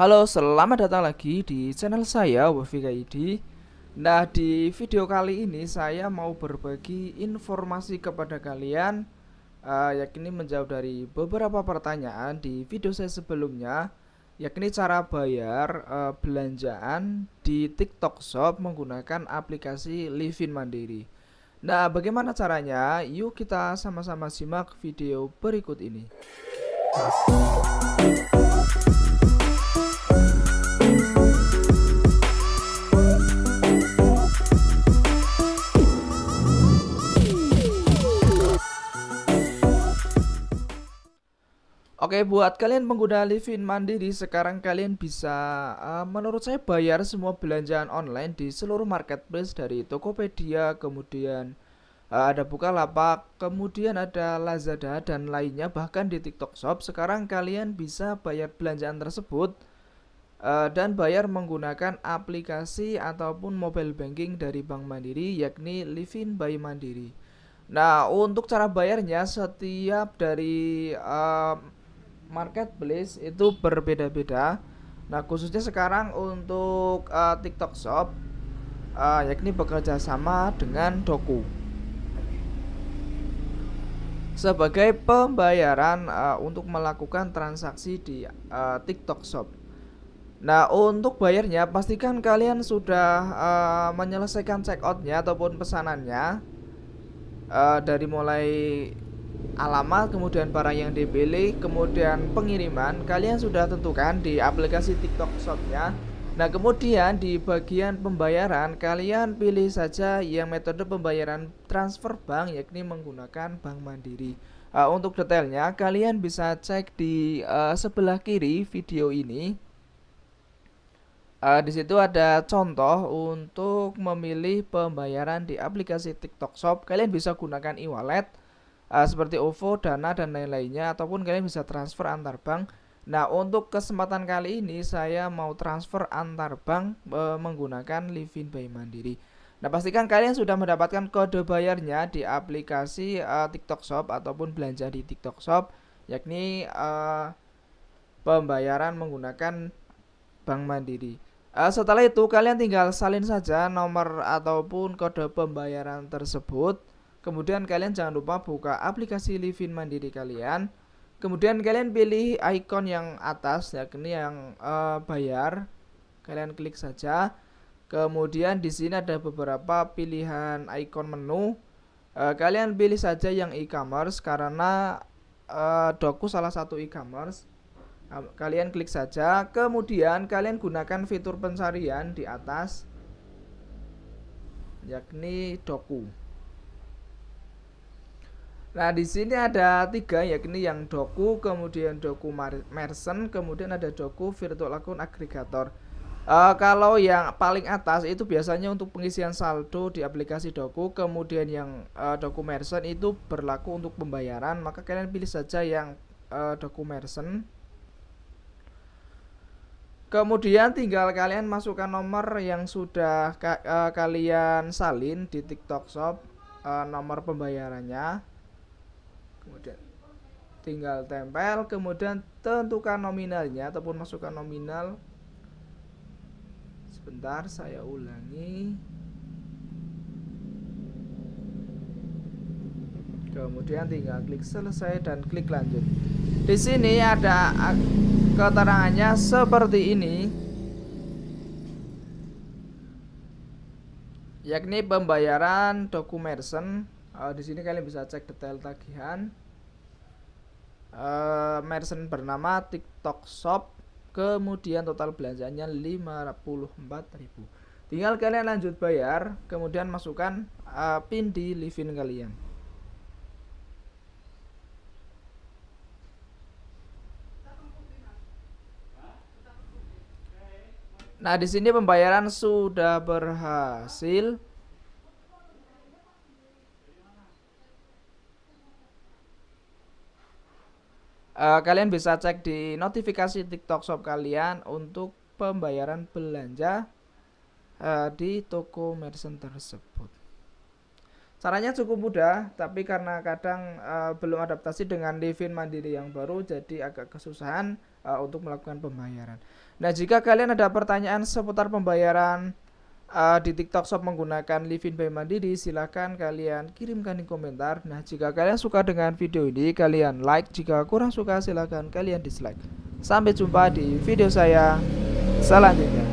Halo, selamat datang lagi di channel saya Wafika ID. Nah, di video kali ini saya mau berbagi informasi kepada kalian uh, yakni menjawab dari beberapa pertanyaan di video saya sebelumnya yakni cara bayar uh, belanjaan di TikTok Shop menggunakan aplikasi Livin Mandiri. Nah, bagaimana caranya? Yuk kita sama-sama simak video berikut ini. Oke, buat kalian pengguna Livin Mandiri, sekarang kalian bisa, uh, menurut saya, bayar semua belanjaan online di seluruh marketplace dari Tokopedia, kemudian uh, ada Bukalapak, kemudian ada Lazada, dan lainnya, bahkan di TikTok Shop. Sekarang kalian bisa bayar belanjaan tersebut uh, dan bayar menggunakan aplikasi ataupun mobile banking dari Bank Mandiri, yakni Livin by Mandiri. Nah, untuk cara bayarnya, setiap dari... Uh, marketplace itu berbeda-beda. Nah, khususnya sekarang untuk uh, TikTok Shop uh, yakni bekerja sama dengan Doku. Sebagai pembayaran uh, untuk melakukan transaksi di uh, TikTok Shop. Nah, untuk bayarnya pastikan kalian sudah uh, menyelesaikan checkoutnya ataupun pesanannya uh, dari mulai alamat, kemudian barang yang dibeli kemudian pengiriman, kalian sudah tentukan di aplikasi TikTok Shop Shopnya. Nah, kemudian di bagian pembayaran, kalian pilih saja yang metode pembayaran transfer bank, yakni menggunakan Bank Mandiri. Uh, untuk detailnya, kalian bisa cek di uh, sebelah kiri video ini. Uh, di situ ada contoh untuk memilih pembayaran di aplikasi TikTok Shop. Kalian bisa gunakan e-wallet uh, seperti OVO, Dana dan lain-lainnya ataupun kalian bisa transfer antar bank. Nah, untuk kesempatan kali ini saya mau transfer antar bank uh, menggunakan Livin by Mandiri. Nah, pastikan kalian sudah mendapatkan kode bayarnya di aplikasi uh, TikTok Shop ataupun belanja di TikTok Shop, yakni uh, pembayaran menggunakan Bank Mandiri. Uh, setelah itu kalian tinggal salin saja nomor ataupun kode pembayaran tersebut Kemudian kalian jangan lupa buka aplikasi Livin Mandiri kalian. Kemudian kalian pilih icon yang atas yakni yang uh, bayar. Kalian klik saja. Kemudian di sini ada beberapa pilihan icon menu. Uh, kalian pilih saja yang e-commerce karena uh, Doku salah satu e-commerce. Uh, kalian klik saja. Kemudian kalian gunakan fitur pencarian di atas yakni Doku. Nah, di sini ada tiga yakni yang doku, kemudian doku Mersen, kemudian ada doku virtual akun agregator. Uh, kalau yang paling atas itu biasanya untuk pengisian saldo di aplikasi doku, kemudian yang uh, doku Mersen itu berlaku untuk pembayaran, maka kalian pilih saja yang uh, doku Mersen. Kemudian tinggal kalian masukkan nomor yang sudah ka uh, kalian salin di TikTok Shop, uh, nomor pembayarannya kemudian tinggal tempel kemudian tentukan nominalnya ataupun masukkan nominal sebentar saya ulangi kemudian tinggal klik selesai dan klik lanjut di sini ada keterangannya seperti ini yakni pembayaran dokumen uh, di sini kalian bisa cek detail tagihan uh, merchant bernama TikTok Shop kemudian total belanjaannya 54.000 tinggal kalian lanjut bayar kemudian masukkan uh, pin di livin kalian Nah, di sini pembayaran sudah berhasil. Eh, kalian bisa cek di notifikasi TikTok Shop kalian untuk pembayaran belanja uh, di toko merchant tersebut. Caranya cukup mudah, tapi karena kadang uh, belum adaptasi dengan Livin Mandiri yang baru, jadi agak kesusahan uh, untuk melakukan pembayaran. Nah, jika kalian ada pertanyaan seputar pembayaran uh, di TikTok Shop menggunakan Livin by Mandiri, silahkan kalian kirimkan di komentar. Nah, jika kalian suka dengan video ini, kalian like. Jika kurang suka, silahkan kalian dislike. Sampai jumpa di video saya selanjutnya.